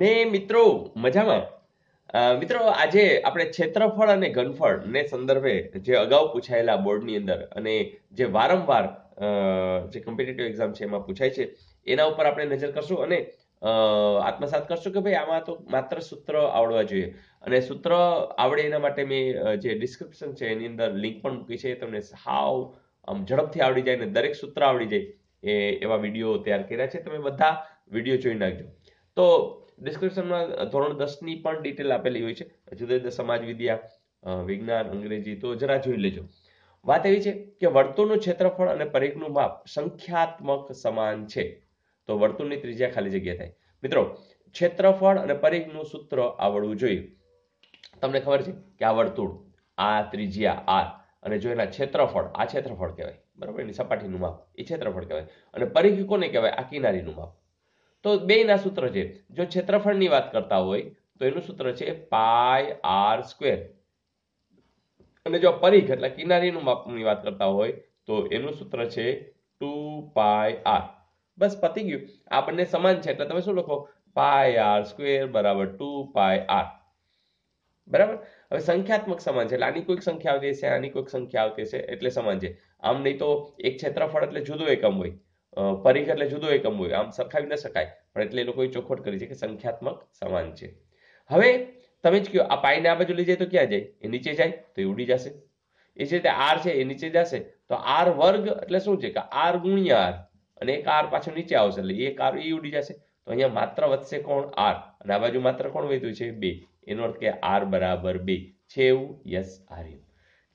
ને મિત્રો મજામાં મિત્રો આજે આપણે ક્ષેત્રફળ અને ઘનફળ ને સંદર્ભે જે અગાઉ પૂછાયેલા બોર્ડની અંદર અને જે વારંવાર જે કોમ્પિટેટિવ એક્ઝામ છે એમાં પૂછાય છે એના ઉપર આપણે નજર કરશું અને આત્મસાત કરશું કે ભાઈ આમાં તો માત્ર સૂત્ર આવડવા જોઈએ અને સૂત્ર આવડે એના માટે મેં જે ડિસ્ક્રિપ્શન છે એની અંદર લિંક પણ મૂકી છે તમને હાવ આમ ઝડપથી આવડી જાય અને દરેક સૂત્ર આવડી જાય એ એવા વિડીયો તૈયાર કર્યા છે તમે બધા વિડીયો જોઈ નાખજો તો ડિસ્ક્રિપ્શનમાં ધોરણ દસની પણ ડિટેલ આપેલી હોય છે જુદા જુદા સમાજ વિદ્યા વિજ્ઞાન અંગ્રેજી તો જરા જોઈ લેજો વાત એવી છે કે વર્તુળનું ક્ષેત્રફળ અને પરિઘનું માપ સંખ્યાત્મક સમાન છે તો વર્તુળની ત્રિજ્યા ખાલી જગ્યા થાય મિત્રો ક્ષેત્રફળ અને પરિઘનું સૂત્ર આવડવું જોઈએ તમને ખબર છે કે આ વર્તુળ આ ત્રિજ્યા આર અને જો એના ક્ષેત્રફળ આ ક્ષેત્રફળ કહેવાય બરાબર એની સપાટીનું માપ એ ક્ષેત્રફળ કહેવાય અને પરિઘ કોને કહેવાય આ કિનારીનું માપ તો બેયના સૂત્ર છે જો ક્ષેત્રફળની વાત કરતા હોય તો એનું સૂત્ર છે પાય આર સ્ક્વેર અને જો પરિઘ એટલે કિનારીનું માપની વાત કરતા હોય તો એનું સૂત્ર છે ટુ પાય આર બસ પતી ગયું આ બંને સમાન છે એટલે તમે શું લખો પાય આર સ્ક્વેર બરાબર ટુ પાય આર બરાબર હવે સંખ્યાત્મક સમાન છે એટલે આની કોઈક સંખ્યા આવતી હશે આની કોઈક સંખ્યા આવતી હશે એટલે સમાન છે આમ નહીં તો એક ક્ષેત્રફળ એટલે જુદો એકમ હોય પરીખ એટલે જુદો એકમ હોય આમ સરખાવી ન શકાય પણ એટલે એ લોકોએ ચોખવટ કરી છે કે સંખ્યાત્મક સમાન છે હવે તમે જ કહો આ પાઈને આ બાજુ લઈ જાય તો ક્યાં જાય એ નીચે જાય તો એ ઉડી જશે એ જ રીતે આર છે એ નીચે જશે તો આર વર્ગ એટલે શું છે કે આર ગુણ્યા આર અને એક આર પાછો નીચે આવશે એટલે એક આર એ ઉડી જશે તો અહીંયા માત્ર વધશે કોણ આર અને આ બાજુ માત્ર કોણ વધ્યું છે બે એનો અર્થ કે આર બરાબર બે છે એવું યસ આર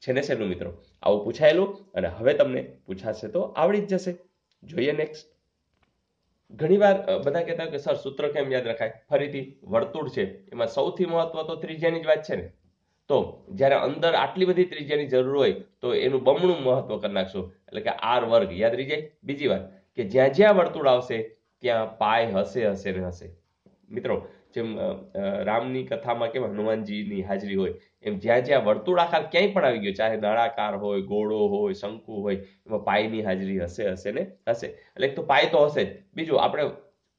છે ને સહેલું મિત્રો આવું પૂછાયેલું અને હવે તમને પૂછાશે તો આવડી જ જશે જોઈએ નેક્સ્ટ ઘણીવાર બધા કહેતા કે સર સૂત્ર કેમ યાદ રખાય ફરીથી વર્તુળ છે એમાં સૌથી મહત્વ તો ત્રિજ્યાની જ વાત છે ને તો જ્યારે અંદર આટલી બધી ત્રિજ્યાની જરૂર હોય તો એનું બમણું મહત્વ કરી નાખશો એટલે કે આર વર્ગ યાદ રહી જાય બીજી વાત કે જ્યાં જ્યાં વર્તુળ આવશે ત્યાં પાય હશે હશે ને હશે મિત્રો જેમ રામની કથામાં કેમ હનુમાનજીની હાજરી હોય એમ જ્યાં જ્યાં વર્તુળાકાર ક્યાંય પણ આવી ગયો ચાહે નળાકાર હોય ગોળો હોય શંકુ હોય એમાં પાયની હાજરી હશે હશે ને હશે એટલે એક તો પાય તો હશે જ બીજું આપણે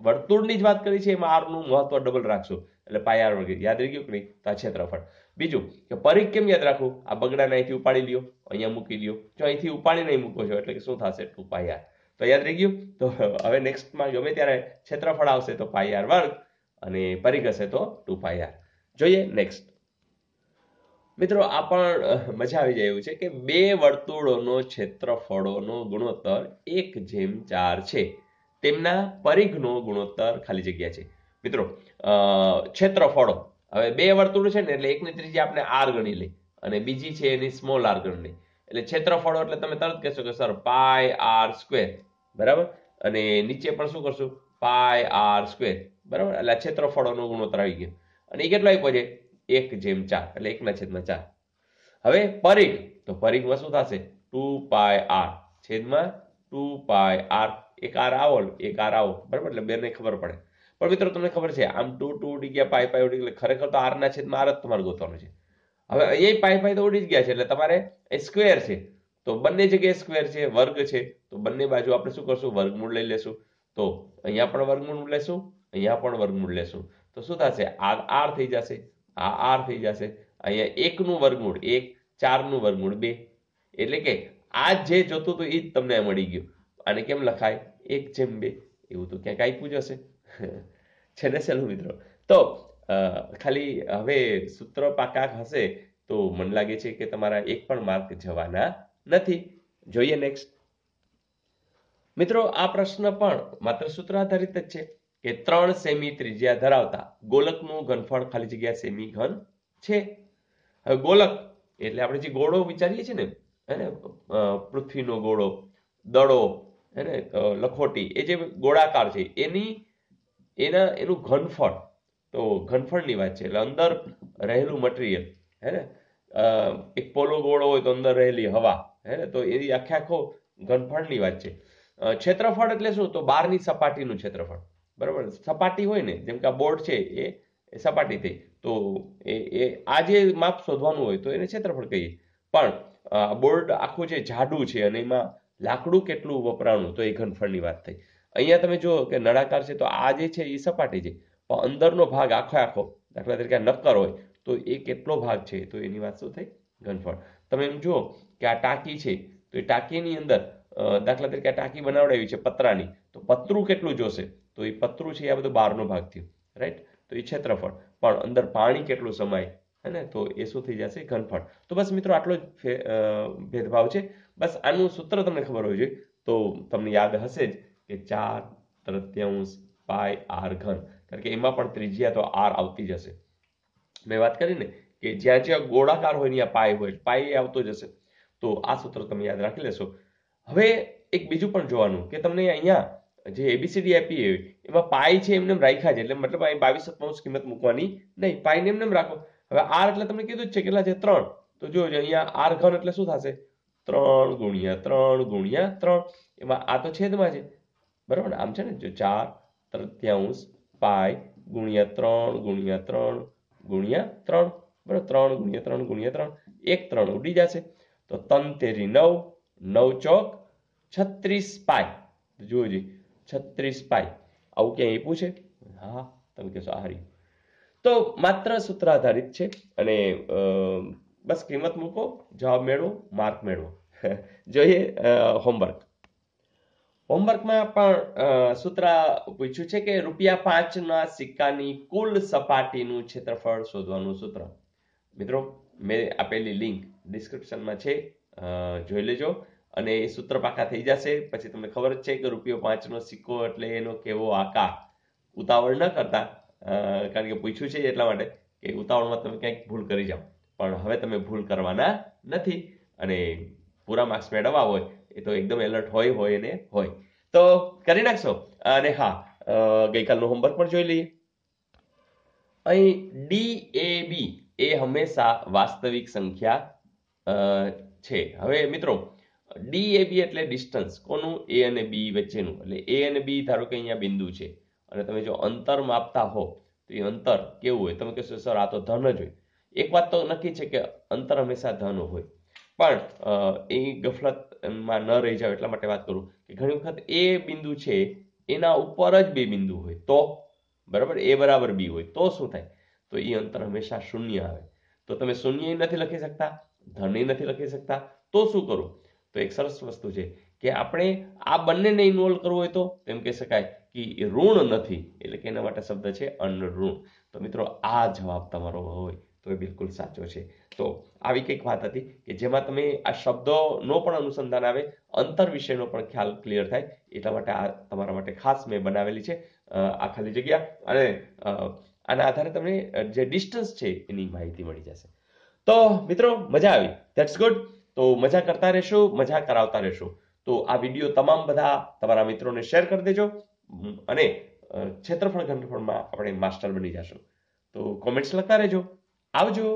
વર્તુળની જ વાત કરી છે એમાં આરનું મહત્વ ડબલ રાખશું એટલે પાય આર યાદ રહી ગયું કે નહીં તો આ ક્ષેત્રફળ બીજું કે પરીખ કેમ યાદ રાખવું આ બગડાને અહીંથી ઉપાડી લ્યો અહીંયા મૂકી લ્યો જો અહીંથી ઉપાડી નહીં મૂકો છો એટલે કે શું થશે ટુ પાયાર તો યાદ રહી ગયું તો હવે નેક્સ્ટમાં ગમે ત્યારે ક્ષેત્રફળ આવશે તો પાયાર વર્ગ અને પરિઘ હશે તો ટુ પાય આર જોઈએ નેક્સ્ટ મિત્રો આ પણ મજા આવી જાય એવું છે કે બે વર્તુળોનો ક્ષેત્રફળોનો ગુણોત્તર એક જેમ ચાર છે તેમના પરિઘનો ગુણોત્તર ખાલી જગ્યા છે મિત્રો ક્ષેત્રફળો હવે બે વર્તુળ છે ને એટલે એકની ત્રીજી આપણે આર ગણી લઈ અને બીજી છે એની સ્મોલ આર ગણી લઈ એટલે ક્ષેત્રફળો એટલે તમે તરત કહેશો કે સર પાય આર સ્ક્વેર બરાબર અને નીચે પણ શું કરશું પાય આર સ્ક્વેર બરાબર એટલે ક્ષેત્રફળોનો ગુણોત્તર આવી ગયો અને એ કેટલો આપ્યો છે એક જેમ ચાર એટલે એકના છેદમાં ચાર હવે પરિઘ તો પરિઘમાં શું થશે ટુ પાય આર છેદમાં ટુ પાય આર એક આર આવો એક આર આવો બરાબર એટલે બેને ખબર પડે પણ મિત્રો તમને ખબર છે આમ ટુ ટુ ઉડી ગયા પાય પાય ઉડી ગયા ખરેખર તો આરના છેદમાં આર જ તમારે ગોતવાનો છે હવે એ પાય પાય તો ઉડી જ ગયા છે એટલે તમારે એ સ્ક્વેર છે તો બંને જગ્યાએ સ્ક્વેર છે વર્ગ છે તો બંને બાજુ આપણે શું કરશું વર્ગમૂળ લઈ લેશું તો અહીંયા પણ વર્ગમૂળ લેશું અહીંયા પણ વર્ગમૂળ લેશું તો શું થશે આ આર થઈ જશે આ આર થઈ જશે અહીંયા એકનું વર્ગમૂળ એક ચારનું વર્ગમૂળ બે એટલે કે આ જે જોતું હતું એ જ તમને મળી ગયું અને કેમ લખાય એક જેમ બે એવું તો ક્યાંક આપ્યું જ હશે છે ને સહેલું મિત્રો તો ખાલી હવે સૂત્ર પાકા હશે તો મને લાગે છે કે તમારા એક પણ માર્ક જવાના નથી જોઈએ નેક્સ્ટ મિત્રો આ પ્રશ્ન પણ માત્ર સૂત્ર આધારિત જ છે કે ત્રણ સેમી ત્રિજ્યા ધરાવતા ગોલકનું ઘનફળ ખાલી જગ્યા સેમી ઘન છે હવે ગોલક એટલે આપણે જે ગોળો વિચારીએ છીએ ને એને પૃથ્વીનો ગોળો દડો એને લખોટી એ જે ગોળાકાર છે એની એના એનું ઘનફળ તો ઘનફળની વાત છે એટલે અંદર રહેલું મટીરિયલ હે ને એક પોલો ગોળો હોય તો અંદર રહેલી હવા હે ને તો એની આખે આખો ઘનફળની વાત છે ક્ષેત્રફળ એટલે શું તો બારની સપાટીનું ક્ષેત્રફળ બરાબર સપાટી હોય ને જેમ કે આ બોર્ડ છે એ સપાટી થઈ તો એ એ આ જે માપ શોધવાનું હોય તો એને ક્ષેત્રફળ કહીએ પણ બોર્ડ આખું જે જાડું છે અને એમાં લાકડું કેટલું વપરાણું તો એ ઘનફળની વાત થઈ અહીંયા તમે જુઓ કે નળાકાર છે તો આ જે છે એ સપાટી છે પણ અંદરનો ભાગ આખો આખો દાખલા તરીકે નક્કર હોય તો એ કેટલો ભાગ છે તો એની વાત શું થઈ ઘનફળ તમે એમ જુઓ કે આ ટાંકી છે તો એ ટાંકીની અંદર દાખલા તરીકે આ ટાંકી બનાવડાવી છે પતરાની તો પતરું કેટલું જોશે તો એ પતરું છે આ બધો બહારનો ભાગ થયો રાઈટ તો એ ક્ષેત્રફળ પણ અંદર પાણી કેટલું સમાય હે ને તો એ શું થઈ જશે ઘનફળ તો બસ મિત્રો આટલો જ ભેદભાવ છે બસ આનું સૂત્ર તમને ખબર હોય છે તો તમને યાદ હશે જ કે ચાર તૃત્યાંશ પાય આર ઘન કારણ કે એમાં પણ ત્રિજ્યા તો આર આવતી જશે મેં વાત કરી ને કે જ્યાં જ્યાં ગોળાકાર હોય ત્યાં પાય હોય પાય એ આવતો જશે તો આ સૂત્ર તમે યાદ રાખી લેશો હવે એક બીજું પણ જોવાનું કે તમને અહીંયા જે એબીસીડી આપી એવી એમાં પાઈ છે એમને રાખ્યા છે એટલે મતલબ અહીં બાવીસ પાઉન્ડ કિંમત મૂકવાની નહીં પાઈને એમને રાખો હવે આર એટલે તમને કીધું જ છે કેટલા છે ત્રણ તો જોજો અહીંયા આર ઘન એટલે શું થશે ત્રણ ગુણ્યા ત્રણ ગુણ્યા ત્રણ એમાં આ તો છેદમાં છે બરાબર ને આમ છે ને જો ચાર તૃત્યાંશ પાય ગુણ્યા ત્રણ ગુણ્યા ત્રણ ગુણ્યા ત્રણ બરાબર ત્રણ ગુણ્યા ત્રણ ગુણ્યા ત્રણ એક ત્રણ ઉડી જશે તો તન નવ નવ ચોક છત્રીસ પાય જોજો છત્રીસ પાઈ આવું ક્યાંય આપ્યું છે હા તમે કહેશો આ તો માત્ર સૂત્ર આધારિત છે અને બસ કિંમત મૂકો જવાબ મેળવો માર્ક મેળવો જોઈએ હોમવર્ક હોમવર્કમાં પણ સૂત્ર પૂછ્યું છે કે રૂપિયા પાંચના સિક્કાની કુલ સપાટીનું ક્ષેત્રફળ શોધવાનું સૂત્ર મિત્રો મેં આપેલી લિંક ડિસ્ક્રિપ્શનમાં છે જોઈ લેજો અને એ સૂત્ર પાકા થઈ જશે પછી તમને ખબર જ છે કે રૂપિયો પાંચ નો સિક્કો એટલે એનો કેવો આકાર ઉતાવળ ન કરતા કારણ કે પૂછ્યું છે એટલા માટે કે ઉતાવળમાં તમે ક્યાંક ભૂલ કરી જાઓ પણ હવે તમે ભૂલ કરવાના નથી અને પૂરા માર્ક્સ મેળવવા હોય એ તો એકદમ એલર્ટ હોય હોય ને હોય તો કરી નાખશો અને હા ગઈકાલનું હોમવર્ક પણ જોઈ લઈએ અહીં ડી એ બી એ હંમેશા વાસ્તવિક સંખ્યા છે હવે મિત્રો ડી એ બી એટલે ડિસ્ટન્સ કોનું એ અને બી વચ્ચેનું એટલે એ અને બી ધારો કે અહીંયા બિંદુ છે અને તમે જો અંતર માપતા હો તો એ અંતર કેવું હોય તમે કહેશો સર આ તો ધન જ હોય એક વાત તો નક્કી છે કે અંતર હંમેશા ધન હોય પણ એ ગફલતમાં ન રહી જાવ એટલા માટે વાત કરું કે ઘણી વખત એ બિંદુ છે એના ઉપર જ બે બિંદુ હોય તો બરાબર એ બરાબર બી હોય તો શું થાય તો એ અંતર હંમેશા શૂન્ય આવે તો તમે શૂન્ય નથી લખી શકતા ધન નથી લખી શકતા તો શું કરું તો એક સરસ વસ્તુ છે કે આપણે આ બંનેને ઇન્વોલ્વ કરવું હોય તો તેમ કહી શકાય કે ઋણ નથી એટલે કે એના માટે શબ્દ છે અનઋણ તો મિત્રો આ જવાબ તમારો હોય તો એ બિલકુલ સાચો છે તો આવી કંઈક વાત હતી કે જેમાં તમે આ શબ્દોનો પણ અનુસંધાન આવે અંતર વિશેનો પણ ખ્યાલ ક્લિયર થાય એટલા માટે આ તમારા માટે ખાસ મેં બનાવેલી છે આ ખાલી જગ્યા અને આના આધારે તમને જે ડિસ્ટન્સ છે એની માહિતી મળી જશે તો મિત્રો મજા આવી ધેટ્સ ગુડ તો મજા કરતા રહેશો મજા કરાવતા રહેશો તો આ વિડીયો તમામ બધા તમારા મિત્રોને શેર કરી દેજો અને ક્ષેત્રફળ ઘનફળમાં આપણે માસ્ટર બની જશું તો કોમેન્ટ્સ લખતા રહેજો આવજો